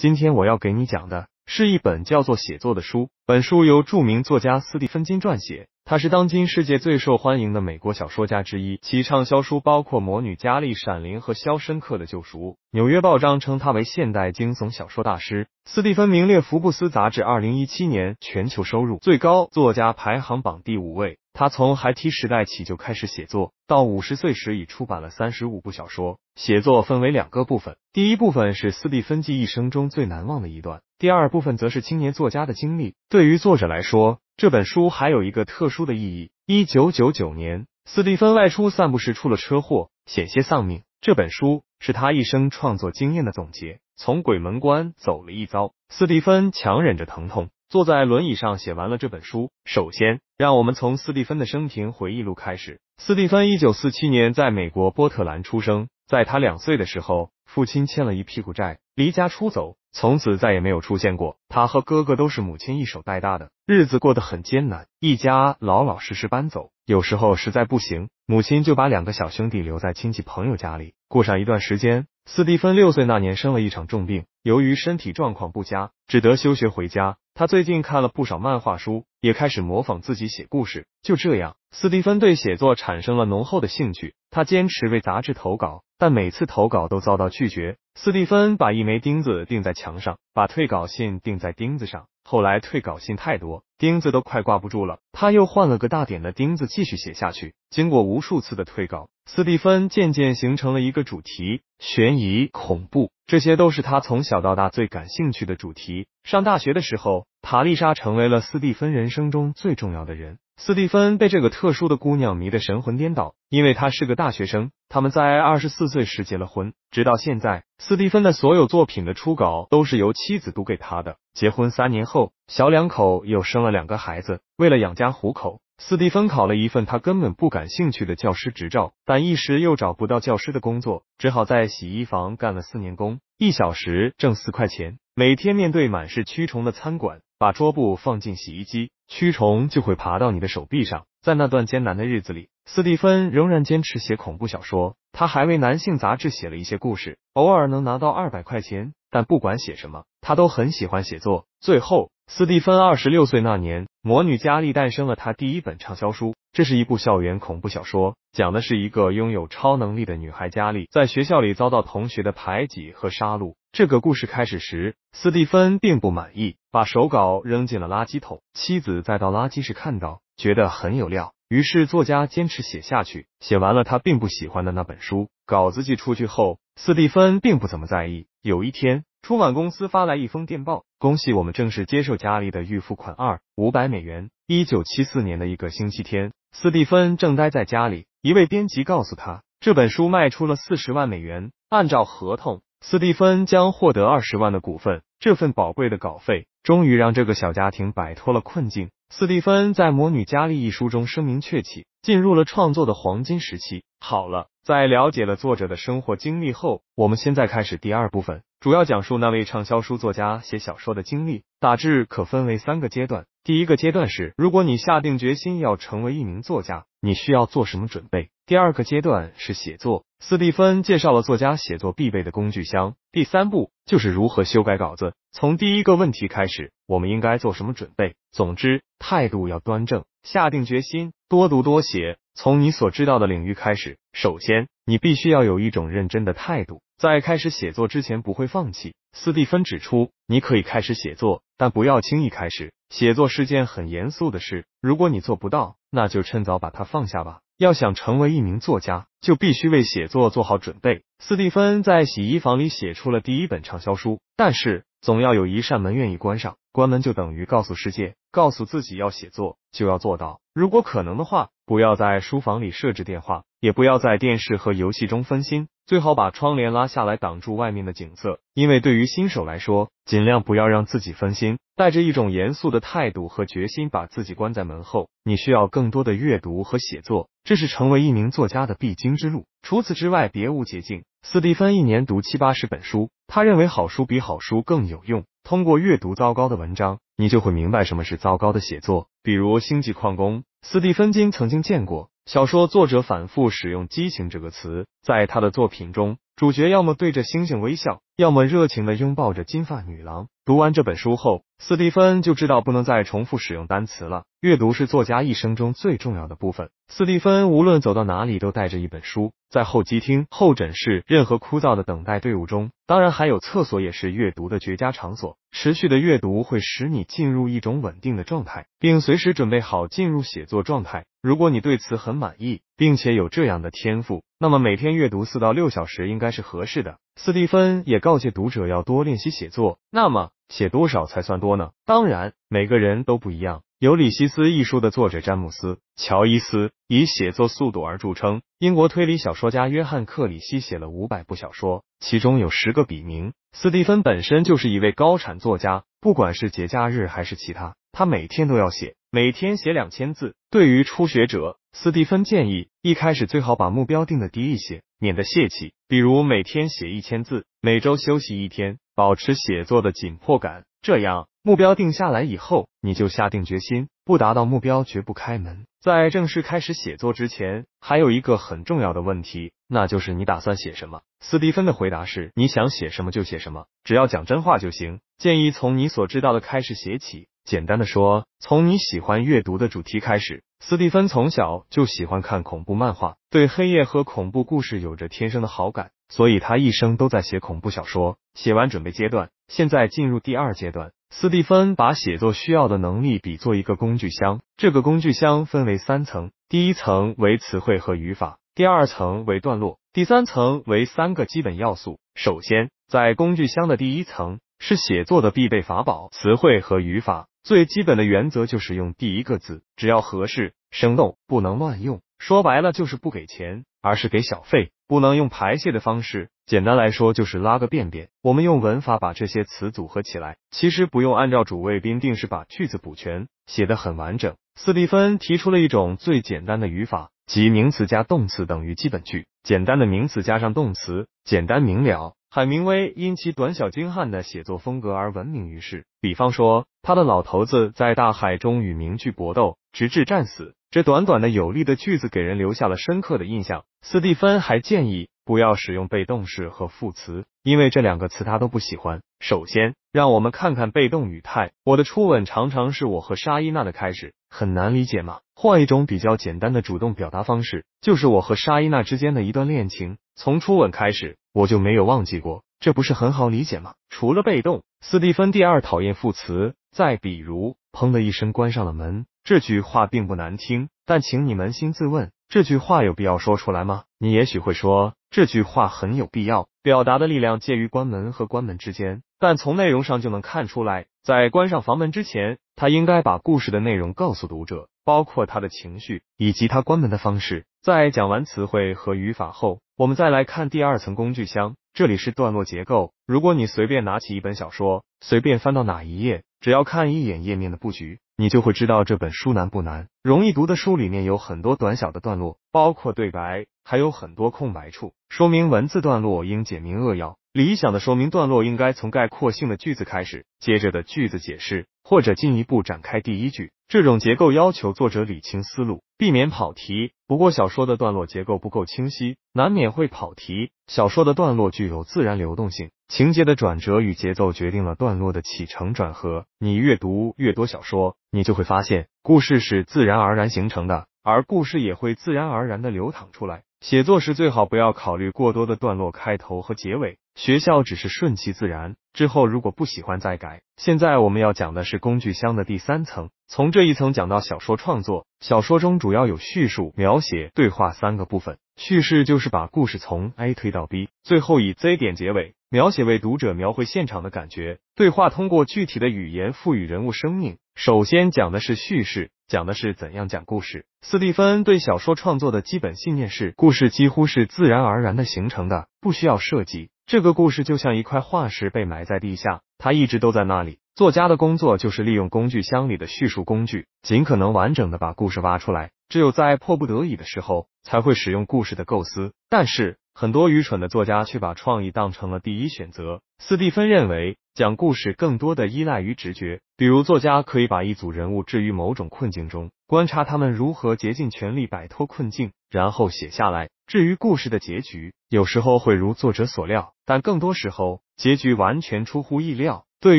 今天我要给你讲的是一本叫做《写作》的书。本书由著名作家斯蒂芬金撰写，他是当今世界最受欢迎的美国小说家之一。其畅销书包括《魔女佳丽》《闪灵》和《肖申克的救赎》。《纽约报章》称他为现代惊悚小说大师。斯蒂芬名列福布斯杂志二零一七年全球收入最高作家排行榜第五位。他从孩提时代起就开始写作，到五十岁时已出版了三十五部小说。写作分为两个部分，第一部分是斯蒂芬记一生中最难忘的一段，第二部分则是青年作家的经历。对于作者来说，这本书还有一个特殊的意义。一九九九年，斯蒂芬外出散步时出了车祸，险些丧命。这本书是他一生创作经验的总结，从鬼门关走了一遭。斯蒂芬强忍着疼痛。坐在轮椅上写完了这本书。首先，让我们从斯蒂芬的生平回忆录开始。斯蒂芬一九四七年在美国波特兰出生，在他两岁的时候，父亲欠了一屁股债，离家出走，从此再也没有出现过。他和哥哥都是母亲一手带大的，日子过得很艰难。一家老老实实搬走，有时候实在不行，母亲就把两个小兄弟留在亲戚朋友家里，过上一段时间。斯蒂芬六岁那年生了一场重病，由于身体状况不佳，只得休学回家。他最近看了不少漫画书，也开始模仿自己写故事。就这样，斯蒂芬对写作产生了浓厚的兴趣。他坚持为杂志投稿，但每次投稿都遭到拒绝。斯蒂芬把一枚钉子钉在墙上，把退稿信钉在钉子上。后来退稿信太多，钉子都快挂不住了。他又换了个大点的钉子，继续写下去。经过无数次的退稿。斯蒂芬渐渐形成了一个主题：悬疑、恐怖，这些都是他从小到大最感兴趣的主题。上大学的时候，塔丽莎成为了斯蒂芬人生中最重要的人。斯蒂芬被这个特殊的姑娘迷得神魂颠倒，因为她是个大学生。他们在二十四岁时结了婚，直到现在，斯蒂芬的所有作品的初稿都是由妻子读给他的。结婚三年后，小两口又生了两个孩子。为了养家糊口。斯蒂芬考了一份他根本不感兴趣的教师执照，但一时又找不到教师的工作，只好在洗衣房干了四年工，一小时挣四块钱。每天面对满是蛆虫的餐馆，把桌布放进洗衣机，蛆虫就会爬到你的手臂上。在那段艰难的日子里，斯蒂芬仍然坚持写恐怖小说，他还为男性杂志写了一些故事，偶尔能拿到二百块钱。但不管写什么，他都很喜欢写作。最后，斯蒂芬二十六岁那年，魔女佳丽诞生了他第一本畅销书。这是一部校园恐怖小说，讲的是一个拥有超能力的女孩佳丽在学校里遭到同学的排挤和杀戮。这个故事开始时，斯蒂芬并不满意，把手稿扔进了垃圾桶。妻子在倒垃圾时看到，觉得很有料，于是作家坚持写下去。写完了他并不喜欢的那本书，稿子寄出去后，斯蒂芬并不怎么在意。有一天，出版公司发来一封电报，恭喜我们正式接受家里的预付款二五百美元。一九七四年的一个星期天，斯蒂芬正待在家里，一位编辑告诉他，这本书卖出了四十万美元。按照合同，斯蒂芬将获得二十万的股份。这份宝贵的稿费，终于让这个小家庭摆脱了困境。斯蒂芬在《魔女佳丽》一书中声名鹊起，进入了创作的黄金时期。好了，在了解了作者的生活经历后，我们现在开始第二部分，主要讲述那位畅销书作家写小说的经历，大致可分为三个阶段。第一个阶段是，如果你下定决心要成为一名作家，你需要做什么准备？第二个阶段是写作，斯蒂芬介绍了作家写作必备的工具箱。第三步就是如何修改稿子。从第一个问题开始，我们应该做什么准备？总之，态度要端正，下定决心，多读多写，从你所知道的领域开始。首先，你必须要有一种认真的态度，在开始写作之前不会放弃。斯蒂芬指出，你可以开始写作，但不要轻易开始。写作是件很严肃的事，如果你做不到，那就趁早把它放下吧。要想成为一名作家，就必须为写作做好准备。斯蒂芬在洗衣房里写出了第一本畅销书，但是总要有一扇门愿意关上。关门就等于告诉世界，告诉自己要写作就要做到。如果可能的话，不要在书房里设置电话。也不要在电视和游戏中分心，最好把窗帘拉下来挡住外面的景色，因为对于新手来说，尽量不要让自己分心，带着一种严肃的态度和决心把自己关在门后。你需要更多的阅读和写作，这是成为一名作家的必经之路，除此之外别无捷径。斯蒂芬一年读七八十本书，他认为好书比好书更有用。通过阅读糟糕的文章，你就会明白什么是糟糕的写作，比如《星际矿工》。斯蒂芬金曾经见过。小说作者反复使用“激情”这个词。在他的作品中，主角要么对着星星微笑，要么热情的拥抱着金发女郎。读完这本书后，斯蒂芬就知道不能再重复使用单词了。阅读是作家一生中最重要的部分。斯蒂芬无论走到哪里都带着一本书，在候机厅、候诊室、任何枯燥的等待队伍中，当然还有厕所也是阅读的绝佳场所。持续的阅读会使你进入一种稳定的状态，并随时准备好进入写作状态。如果你对此很满意。并且有这样的天赋，那么每天阅读四到六小时应该是合适的。斯蒂芬也告诫读者要多练习写作。那么写多少才算多呢？当然，每个人都不一样。《尤里西斯》一书的作者詹姆斯·乔伊斯以写作速度而著称。英国推理小说家约翰·克里希写了五百部小说，其中有十个笔名。斯蒂芬本身就是一位高产作家，不管是节假日还是其他，他每天都要写，每天写两千字。对于初学者，斯蒂芬建议，一开始最好把目标定的低一些，免得泄气。比如每天写一千字，每周休息一天，保持写作的紧迫感。这样目标定下来以后，你就下定决心，不达到目标绝不开门。在正式开始写作之前，还有一个很重要的问题，那就是你打算写什么。斯蒂芬的回答是，你想写什么就写什么，只要讲真话就行。建议从你所知道的开始写起，简单的说，从你喜欢阅读的主题开始。斯蒂芬从小就喜欢看恐怖漫画，对黑夜和恐怖故事有着天生的好感，所以他一生都在写恐怖小说。写完准备阶段，现在进入第二阶段。斯蒂芬把写作需要的能力比作一个工具箱，这个工具箱分为三层：第一层为词汇和语法，第二层为段落，第三层为三个基本要素。首先，在工具箱的第一层。是写作的必备法宝，词汇和语法最基本的原则就是用第一个字，只要合适、生动，不能乱用。说白了就是不给钱，而是给小费，不能用排泄的方式。简单来说就是拉个便便。我们用文法把这些词组合起来，其实不用按照主谓宾定式把句子补全，写得很完整。斯蒂芬提出了一种最简单的语法，即名词加动词等于基本句。简单的名词加上动词，简单明了。海明威因其短小精悍的写作风格而闻名于世。比方说，他的《老头子在大海中与名句搏斗，直至战死》这短短的有力的句子，给人留下了深刻的印象。斯蒂芬还建议不要使用被动式和副词，因为这两个词他都不喜欢。首先，让我们看看被动语态。我的初吻常常是我和沙伊娜的开始，很难理解吗？换一种比较简单的主动表达方式，就是我和沙伊娜之间的一段恋情，从初吻开始。我就没有忘记过，这不是很好理解吗？除了被动，斯蒂芬第二讨厌副词。再比如，砰的一声关上了门，这句话并不难听，但请你扪心自问，这句话有必要说出来吗？你也许会说，这句话很有必要，表达的力量介于关门和关门之间。但从内容上就能看出来，在关上房门之前，他应该把故事的内容告诉读者。包括他的情绪以及他关门的方式。在讲完词汇和语法后，我们再来看第二层工具箱，这里是段落结构。如果你随便拿起一本小说，随便翻到哪一页，只要看一眼页面的布局，你就会知道这本书难不难。容易读的书里面有很多短小的段落，包括对白，还有很多空白处。说明文字段落应简明扼要。理想的说明段落应该从概括性的句子开始，接着的句子解释或者进一步展开第一句。这种结构要求作者理清思路，避免跑题。不过小说的段落结构不够清晰，难免会跑题。小说的段落具有自然流动性，情节的转折与节奏决定了段落的起承转合。你越读越多小说，你就会发现故事是自然而然形成的，而故事也会自然而然的流淌出来。写作时最好不要考虑过多的段落开头和结尾，学校只是顺其自然。之后如果不喜欢再改。现在我们要讲的是工具箱的第三层，从这一层讲到小说创作。小说中主要有叙述、描写、对话三个部分。叙事就是把故事从 A 推到 B，最后以 Z 点结尾。描写为读者描绘现场的感觉。对话通过具体的语言赋予人物生命。首先讲的是叙事，讲的是怎样讲故事。斯蒂芬对小说创作的基本信念是，故事几乎是自然而然的形成的，不需要设计。这个故事就像一块化石被埋在地下，它一直都在那里。作家的工作就是利用工具箱里的叙述工具，尽可能完整的把故事挖出来。只有在迫不得已的时候，才会使用故事的构思。但是，很多愚蠢的作家却把创意当成了第一选择。斯蒂芬认为，讲故事更多的依赖于直觉，比如作家可以把一组人物置于某种困境中，观察他们如何竭尽全力摆脱困境。然后写下来。至于故事的结局，有时候会如作者所料，但更多时候结局完全出乎意料。对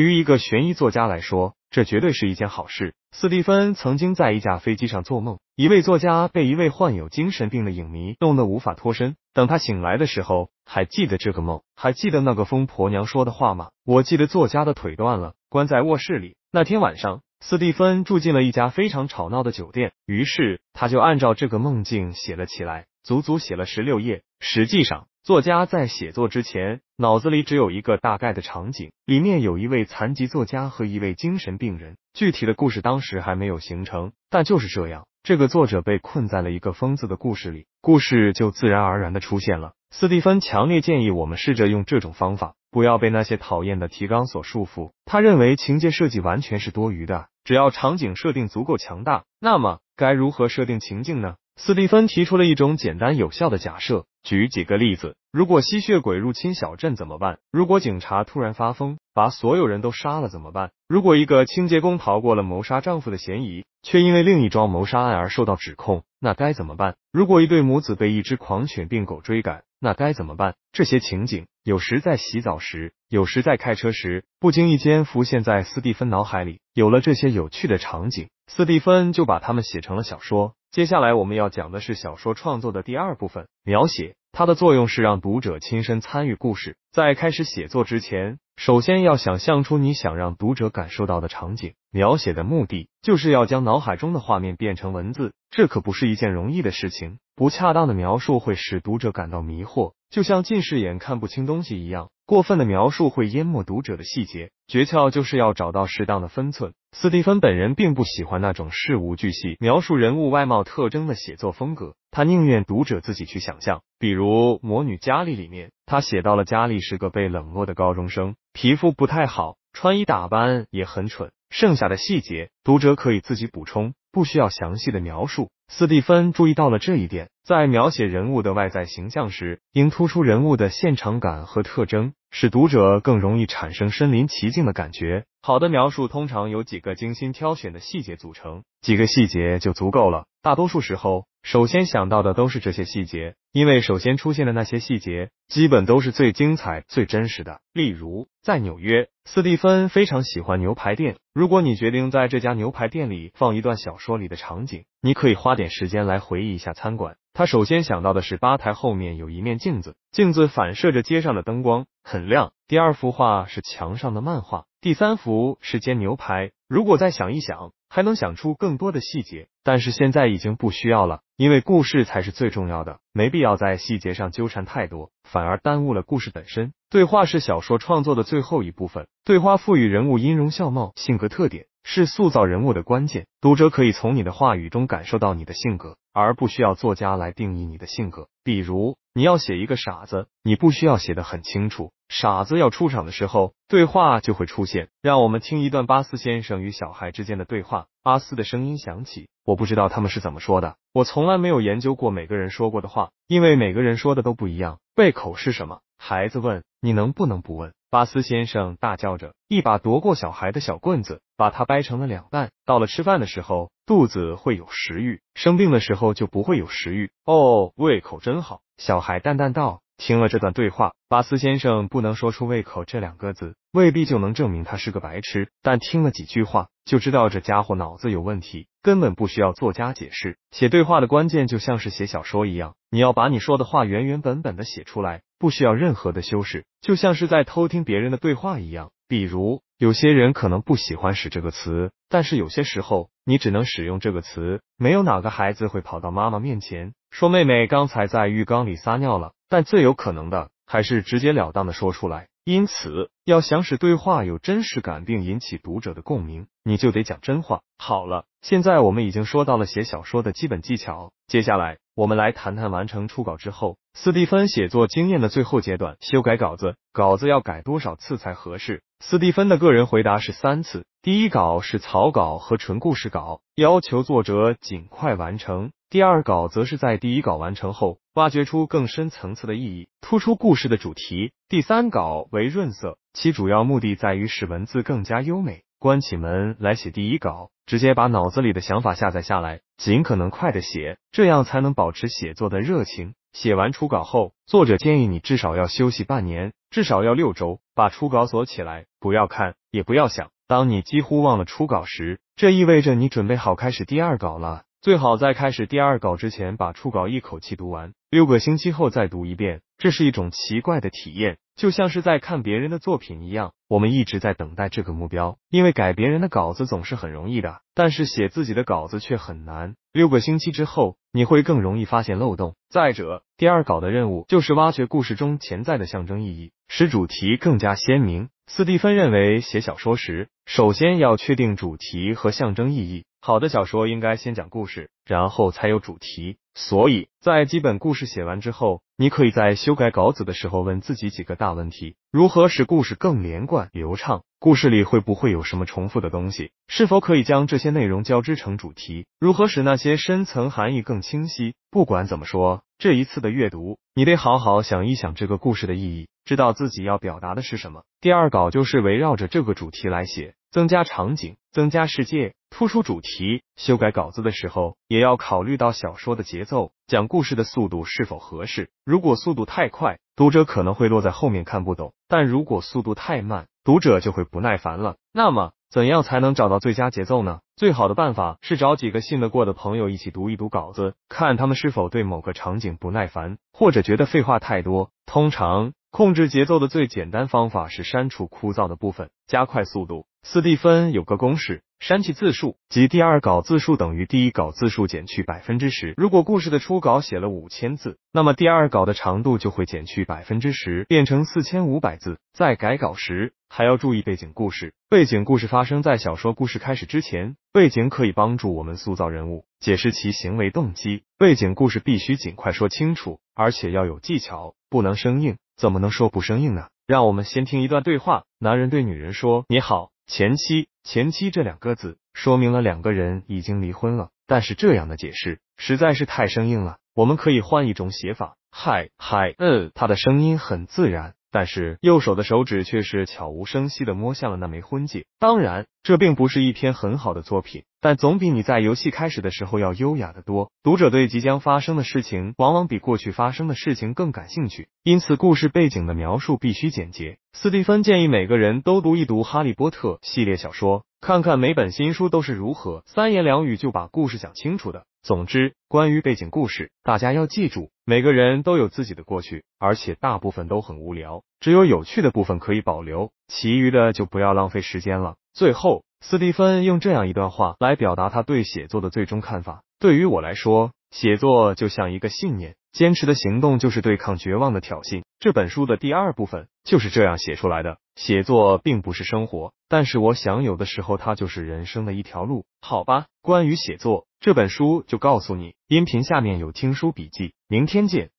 于一个悬疑作家来说，这绝对是一件好事。斯蒂芬曾经在一架飞机上做梦，一位作家被一位患有精神病的影迷弄得无法脱身。等他醒来的时候，还记得这个梦，还记得那个疯婆娘说的话吗？我记得作家的腿断了，关在卧室里。那天晚上。斯蒂芬住进了一家非常吵闹的酒店，于是他就按照这个梦境写了起来，足足写了十六页。实际上。作家在写作之前，脑子里只有一个大概的场景，里面有一位残疾作家和一位精神病人，具体的故事当时还没有形成。但就是这样，这个作者被困在了一个疯子的故事里，故事就自然而然的出现了。斯蒂芬强烈建议我们试着用这种方法，不要被那些讨厌的提纲所束缚。他认为情节设计完全是多余的，只要场景设定足够强大，那么该如何设定情境呢？斯蒂芬提出了一种简单有效的假设。举几个例子：如果吸血鬼入侵小镇怎么办？如果警察突然发疯，把所有人都杀了怎么办？如果一个清洁工逃过了谋杀丈夫的嫌疑，却因为另一桩谋杀案而受到指控，那该怎么办？如果一对母子被一只狂犬病狗追赶，那该怎么办？这些情景有时在洗澡时，有时在开车时，不经意间浮现在斯蒂芬脑海里。有了这些有趣的场景，斯蒂芬就把它们写成了小说。接下来我们要讲的是小说创作的第二部分，描写。它的作用是让读者亲身参与故事。在开始写作之前，首先要想象出你想让读者感受到的场景。描写的目的就是要将脑海中的画面变成文字，这可不是一件容易的事情。不恰当的描述会使读者感到迷惑，就像近视眼看不清东西一样。过分的描述会淹没读者的细节，诀窍就是要找到适当的分寸。斯蒂芬本人并不喜欢那种事无巨细描述人物外貌特征的写作风格，他宁愿读者自己去想象。比如《魔女佳丽》里面，他写到了佳丽是个被冷落的高中生，皮肤不太好，穿衣打扮也很蠢，剩下的细节读者可以自己补充，不需要详细的描述。斯蒂芬注意到了这一点，在描写人物的外在形象时，应突出人物的现场感和特征，使读者更容易产生身临其境的感觉。好的描述通常由几个精心挑选的细节组成，几个细节就足够了。大多数时候，首先想到的都是这些细节，因为首先出现的那些细节，基本都是最精彩、最真实的。例如，在纽约，斯蒂芬非常喜欢牛排店。如果你决定在这家牛排店里放一段小说里的场景，你可以花点时间来回忆一下餐馆。他首先想到的是吧台后面有一面镜子，镜子反射着街上的灯光，很亮。第二幅画是墙上的漫画，第三幅是煎牛排。如果再想一想，还能想出更多的细节。但是现在已经不需要了，因为故事才是最重要的，没必要在细节上纠缠太多，反而耽误了故事本身。对话是小说创作的最后一部分，对话赋予人物音容笑貌、性格特点，是塑造人物的关键。读者可以从你的话语中感受到你的性格，而不需要作家来定义你的性格。比如。你要写一个傻子，你不需要写的很清楚。傻子要出场的时候，对话就会出现。让我们听一段巴斯先生与小孩之间的对话。阿斯的声音响起，我不知道他们是怎么说的。我从来没有研究过每个人说过的话，因为每个人说的都不一样。胃口是什么？孩子问：“你能不能不问？”巴斯先生大叫着，一把夺过小孩的小棍子，把它掰成了两半。到了吃饭的时候，肚子会有食欲；生病的时候就不会有食欲。哦，胃口真好，小孩淡淡道。听了这段对话，巴斯先生不能说出“胃口”这两个字，未必就能证明他是个白痴。但听了几句话，就知道这家伙脑子有问题。根本不需要作家解释，写对话的关键就像是写小说一样，你要把你说的话原原本本的写出来，不需要任何的修饰，就像是在偷听别人的对话一样。比如，有些人可能不喜欢使这个词，但是有些时候你只能使用这个词。没有哪个孩子会跑到妈妈面前。说妹妹刚才在浴缸里撒尿了，但最有可能的还是直截了当的说出来。因此，要想使对话有真实感并引起读者的共鸣，你就得讲真话。好了，现在我们已经说到了写小说的基本技巧，接下来。我们来谈谈完成初稿之后，斯蒂芬写作经验的最后阶段——修改稿子。稿子要改多少次才合适？斯蒂芬的个人回答是三次。第一稿是草稿和纯故事稿，要求作者尽快完成；第二稿则是在第一稿完成后，挖掘出更深层次的意义，突出故事的主题；第三稿为润色，其主要目的在于使文字更加优美。关起门来写第一稿，直接把脑子里的想法下载下来，尽可能快的写，这样才能保持写作的热情。写完初稿后，作者建议你至少要休息半年，至少要六周，把初稿锁起来，不要看，也不要想。当你几乎忘了初稿时，这意味着你准备好开始第二稿了。最好在开始第二稿之前把初稿一口气读完，六个星期后再读一遍，这是一种奇怪的体验。就像是在看别人的作品一样，我们一直在等待这个目标，因为改别人的稿子总是很容易的，但是写自己的稿子却很难。六个星期之后，你会更容易发现漏洞。再者，第二稿的任务就是挖掘故事中潜在的象征意义，使主题更加鲜明。斯蒂芬认为，写小说时首先要确定主题和象征意义。好的小说应该先讲故事，然后才有主题。所以在基本故事写完之后，你可以在修改稿子的时候问自己几个大问题：如何使故事更连贯流畅？故事里会不会有什么重复的东西？是否可以将这些内容交织成主题？如何使那些深层含义更清晰？不管怎么说，这一次的阅读，你得好好想一想这个故事的意义，知道自己要表达的是什么。第二稿就是围绕着这个主题来写，增加场景，增加世界。突出主题。修改稿子的时候，也要考虑到小说的节奏，讲故事的速度是否合适。如果速度太快，读者可能会落在后面看不懂；但如果速度太慢，读者就会不耐烦了。那么，怎样才能找到最佳节奏呢？最好的办法是找几个信得过的朋友一起读一读稿子，看他们是否对某个场景不耐烦，或者觉得废话太多。通常，控制节奏的最简单方法是删除枯燥的部分，加快速度。斯蒂芬有个公式。删去字数，即第二稿字数等于第一稿字数减去百分之十。如果故事的初稿写了五千字，那么第二稿的长度就会减去百分之十，变成四千五百字。在改稿时，还要注意背景故事。背景故事发生在小说故事开始之前，背景可以帮助我们塑造人物，解释其行为动机。背景故事必须尽快说清楚，而且要有技巧，不能生硬。怎么能说不生硬呢？让我们先听一段对话：男人对女人说：“你好，前妻。”前妻这两个字说明了两个人已经离婚了，但是这样的解释实在是太生硬了。我们可以换一种写法，嗨，嗨，呃，他的声音很自然。但是右手的手指却是悄无声息的摸向了那枚婚戒。当然，这并不是一篇很好的作品，但总比你在游戏开始的时候要优雅的多。读者对即将发生的事情，往往比过去发生的事情更感兴趣，因此故事背景的描述必须简洁。斯蒂芬建议每个人都读一读《哈利波特》系列小说，看看每本新书都是如何三言两语就把故事讲清楚的。总之，关于背景故事，大家要记住，每个人都有自己的过去，而且大部分都很无聊，只有有趣的部分可以保留，其余的就不要浪费时间了。最后，斯蒂芬用这样一段话来表达他对写作的最终看法：对于我来说，写作就像一个信念，坚持的行动就是对抗绝望的挑衅。这本书的第二部分就是这样写出来的。写作并不是生活，但是我想，有的时候它就是人生的一条路。好吧，关于写作。这本书就告诉你，音频下面有听书笔记。明天见。